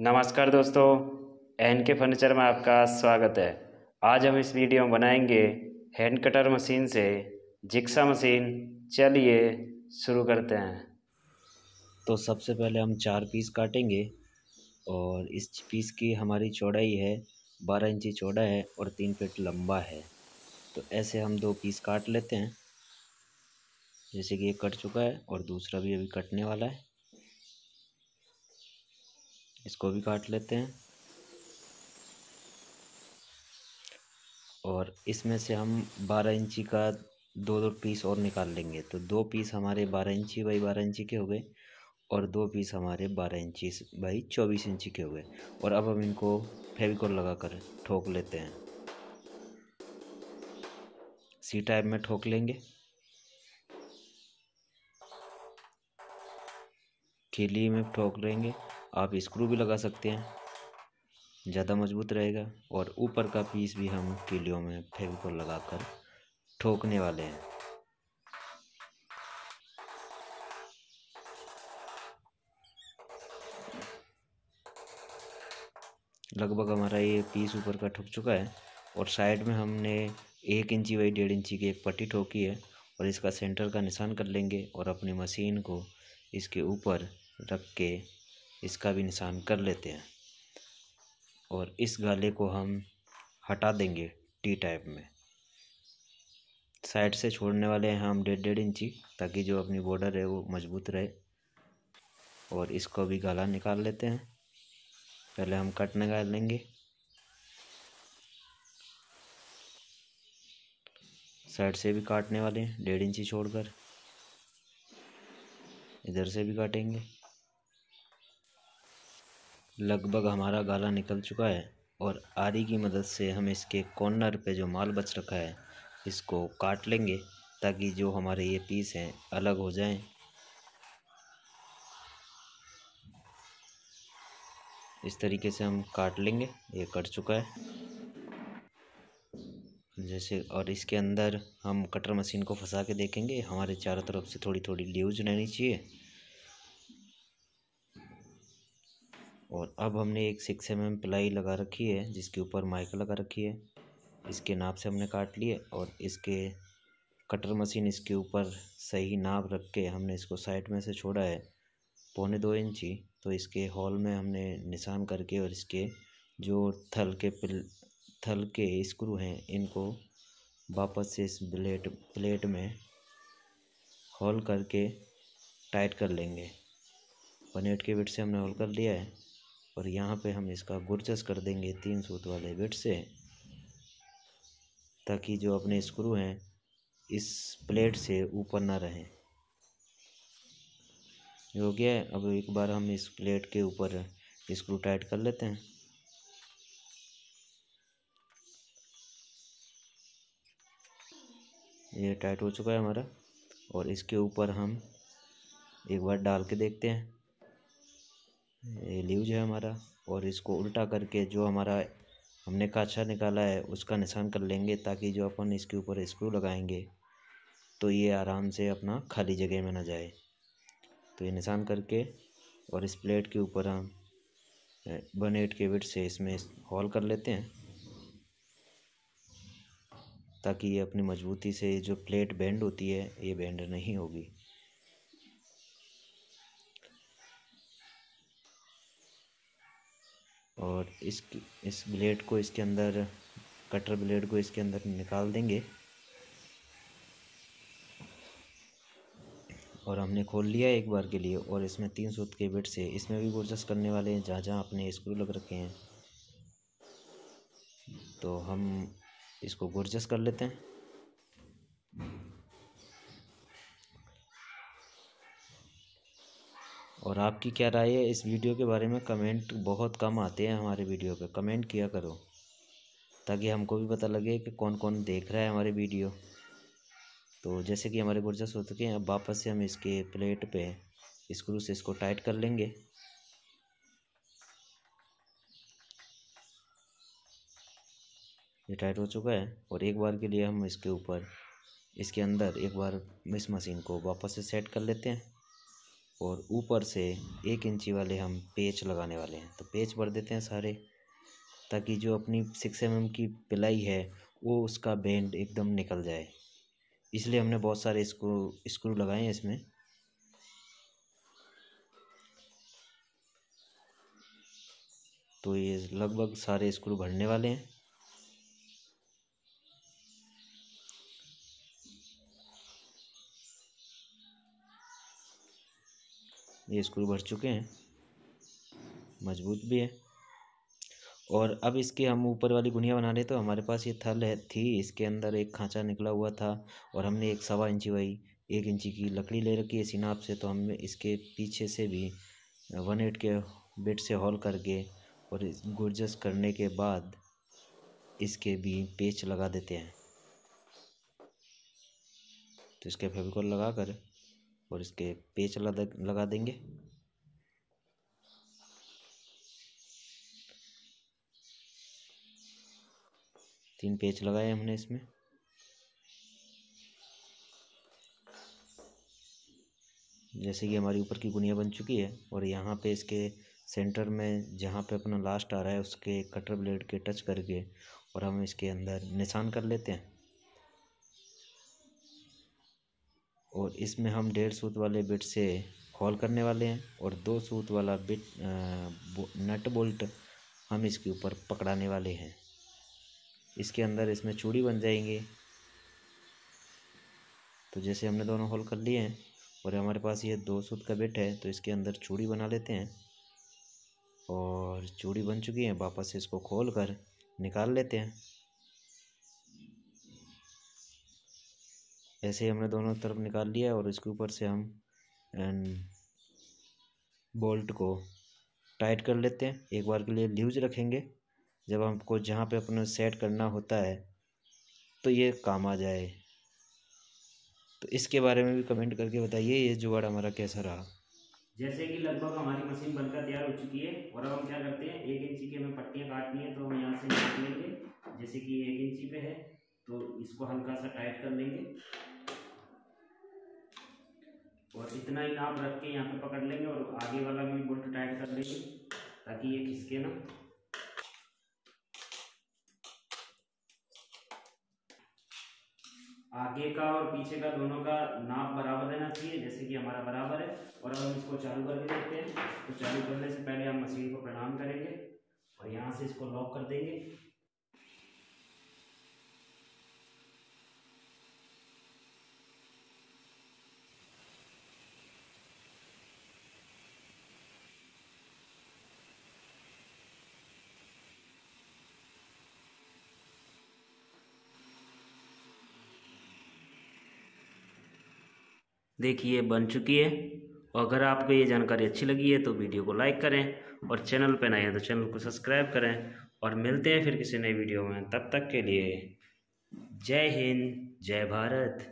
नमस्कार दोस्तों एन के फर्नीचर में आपका स्वागत है आज हम इस वीडियो में बनाएंगे हैंड कटर मशीन से जिक्सा मशीन चलिए शुरू करते हैं तो सबसे पहले हम चार पीस काटेंगे और इस पीस की हमारी चौड़ाई है बारह इंची चौड़ा है और तीन फीट लंबा है तो ऐसे हम दो पीस काट लेते हैं जैसे कि एक कट चुका है और दूसरा भी अभी कटने वाला है इसको भी काट लेते हैं और इसमें से हम बारह इंची का दो दो पीस और निकाल लेंगे तो दो पीस हमारे बारह इंची बाई बारह इंची के हो गए और दो पीस हमारे बारह इंची बाई चौबीस इंची के हो गए और अब हम इनको फेविकोल लगा कर ठोक लेते हैं सी टाइप में ठोक लेंगे खिली में ठोक लेंगे आप स्क्रू भी लगा सकते हैं ज़्यादा मजबूत रहेगा और ऊपर का पीस भी हम कीलियों में फेविकोल लगाकर ठोकने वाले हैं लगभग हमारा ये पीस ऊपर का ठुक चुका है और साइड में हमने एक इंची बाई डेढ़ इंची की एक पट्टी ठोकी है और इसका सेंटर का निशान कर लेंगे और अपनी मशीन को इसके ऊपर रख के इसका भी निशान कर लेते हैं और इस गाले को हम हटा देंगे टी टाइप में साइड से छोड़ने वाले हैं हम डेढ़ डेढ़ इंची ताकि जो अपनी बॉर्डर है वो मजबूत रहे और इसको भी गला निकाल लेते हैं पहले हम कट निकाल लेंगे साइड से भी काटने वाले हैं डेढ़ इंची छोड़कर इधर से भी काटेंगे लगभग हमारा गाला निकल चुका है और आरी की मदद से हम इसके कॉर्नर पे जो माल बच रखा है इसको काट लेंगे ताकि जो हमारे ये पीस हैं अलग हो जाएं इस तरीके से हम काट लेंगे ये कट चुका है जैसे और इसके अंदर हम कटर मशीन को फंसा के देखेंगे हमारे चारों तरफ से थोड़ी थोड़ी ल्यूज रहनी चाहिए और अब हमने एक सिक्स एम एम प्लाई लगा रखी है जिसके ऊपर माइक लगा रखी है इसके नाप से हमने काट लिए और इसके कटर मशीन इसके ऊपर सही नाप रख के हमने इसको साइड में से छोड़ा है पौने दो इंची तो इसके हॉल में हमने निशान करके और इसके जो थल के पिल थल के स्क्रू हैं इनको वापस से इस ब्लेट प्लेट में हॉल करके टाइट कर लेंगे वन एट के बिट से हमने हॉल कर लिया है और यहाँ पे हम इसका गुरचस कर देंगे तीन सूत वाले बेट से ताकि जो अपने स्क्रू हैं इस प्लेट से ऊपर ना रहें हो गया है अब एक बार हम इस प्लेट के ऊपर स्क्रू टाइट कर लेते हैं ये टाइट हो चुका है हमारा और इसके ऊपर हम एक बार डाल के देखते हैं ल्यूज है हमारा और इसको उल्टा करके जो हमारा हमने काछा निकाला है उसका निशान कर लेंगे ताकि जो अपन इसके ऊपर स्क्रू लगाएंगे तो ये आराम से अपना खाली जगह में ना जाए तो ये निशान करके और इस प्लेट के ऊपर हम वन एट के विट से इसमें हॉल कर लेते हैं ताकि ये अपनी मजबूती से जो प्लेट बेंड होती है ये बेंड नहीं होगी और इस इस ब्लेड को इसके अंदर कटर ब्लेड को इसके अंदर निकाल देंगे और हमने खोल लिया एक बार के लिए और इसमें तीन सूत के बेट से इसमें भी गुर्जस करने वाले हैं जहाँ जहाँ अपने स्क्रू लग रखे हैं तो हम इसको गुरजस कर लेते हैं और आपकी क्या राय है इस वीडियो के बारे में कमेंट बहुत कम आते हैं हमारे वीडियो पे कमेंट किया करो ताकि हमको भी पता लगे कि कौन कौन देख रहा है हमारे वीडियो तो जैसे कि हमारे गुर्जा हो चुके हैं अब वापस से हम इसके प्लेट पे स्क्रू इस से इसको टाइट कर लेंगे ये टाइट हो चुका है और एक बार के लिए हम इसके ऊपर इसके अंदर एक बार इस मशीन को वापस से सेट कर लेते हैं और ऊपर से एक इंची वाले हम पेच लगाने वाले हैं तो पेच भर देते हैं सारे ताकि जो अपनी सिक्स एम की पिलाई है वो उसका बेंड एकदम निकल जाए इसलिए हमने बहुत सारे इसको स्क्रू लगाए हैं इसमें तो ये लगभग सारे स्क्रू भरने वाले हैं ये स्क्रू भर चुके हैं मजबूत भी है और अब इसके हम ऊपर वाली गुनिया बना रहे तो हमारे पास ये थल है थी इसके अंदर एक खांचा निकला हुआ था और हमने एक सवा इंची वाई एक इंची की लकड़ी ले रखी है सीनाप से तो हम इसके पीछे से भी वन एट के बेड से हॉल करके और गुर्जस करने के बाद इसके भी पेच लगा देते हैं तो इसके फेविकॉल लगा कर और इसके पेच लगा देंगे तीन पेच लगाए हमने इसमें जैसे कि हमारी ऊपर की गुनिया बन चुकी है और यहाँ पे इसके सेंटर में जहाँ पे अपना लास्ट आ रहा है उसके कटर ब्लेड के टच करके और हम इसके अंदर निशान कर लेते हैं और इसमें हम डेढ़ सूत वाले बिट से हॉल करने वाले हैं और दो सूत वाला बिट नट बोल्ट हम इसके ऊपर पकड़ाने वाले हैं इसके अंदर इसमें चूड़ी बन जाएंगे तो जैसे हमने दोनों हॉल कर लिए हैं और हमारे पास ये दो सूत का बिट है तो इसके अंदर चूड़ी बना लेते हैं और चूड़ी बन चुकी है वापस इसको खोल कर निकाल लेते हैं ऐसे ही हमने दोनों तरफ निकाल लिया और इसके ऊपर से हम एंड बोल्ट को टाइट कर लेते हैं एक बार के लिए लूज रखेंगे जब हमको जहाँ पे अपने सेट करना होता है तो ये काम आ जाए तो इसके बारे में भी कमेंट करके बताइए ये जुगाड़ हमारा कैसा रहा जैसे कि लगभग हमारी मशीन बनकर तैयार हो चुकी है और अब हम क्या करते हैं एक इंची की हमें पट्टियाँ काटनी है तो हम यहाँ से निकाल लेंगे जैसे कि एक इंची पे है तो इसको हल्का सा टाइट कर लेंगे और इतना ही नाप रख के यहाँ पे पकड़ लेंगे और आगे वाला भी बोल्ट टाइट कर देंगे ताकि ये खिसके ना आगे का और पीछे का दोनों का नाप बराबर रहना चाहिए जैसे कि हमारा बराबर है और अब हम इसको चालू करके देखते हैं तो चालू करने से पहले हम मशीन को प्रणाम करेंगे और यहाँ से इसको लॉक कर देंगे देखिए बन चुकी है और अगर आपको ये जानकारी अच्छी लगी है तो वीडियो को लाइक करें और चैनल पर नए हैं तो चैनल को सब्सक्राइब करें और मिलते हैं फिर किसी नई वीडियो में तब तक के लिए जय हिंद जय भारत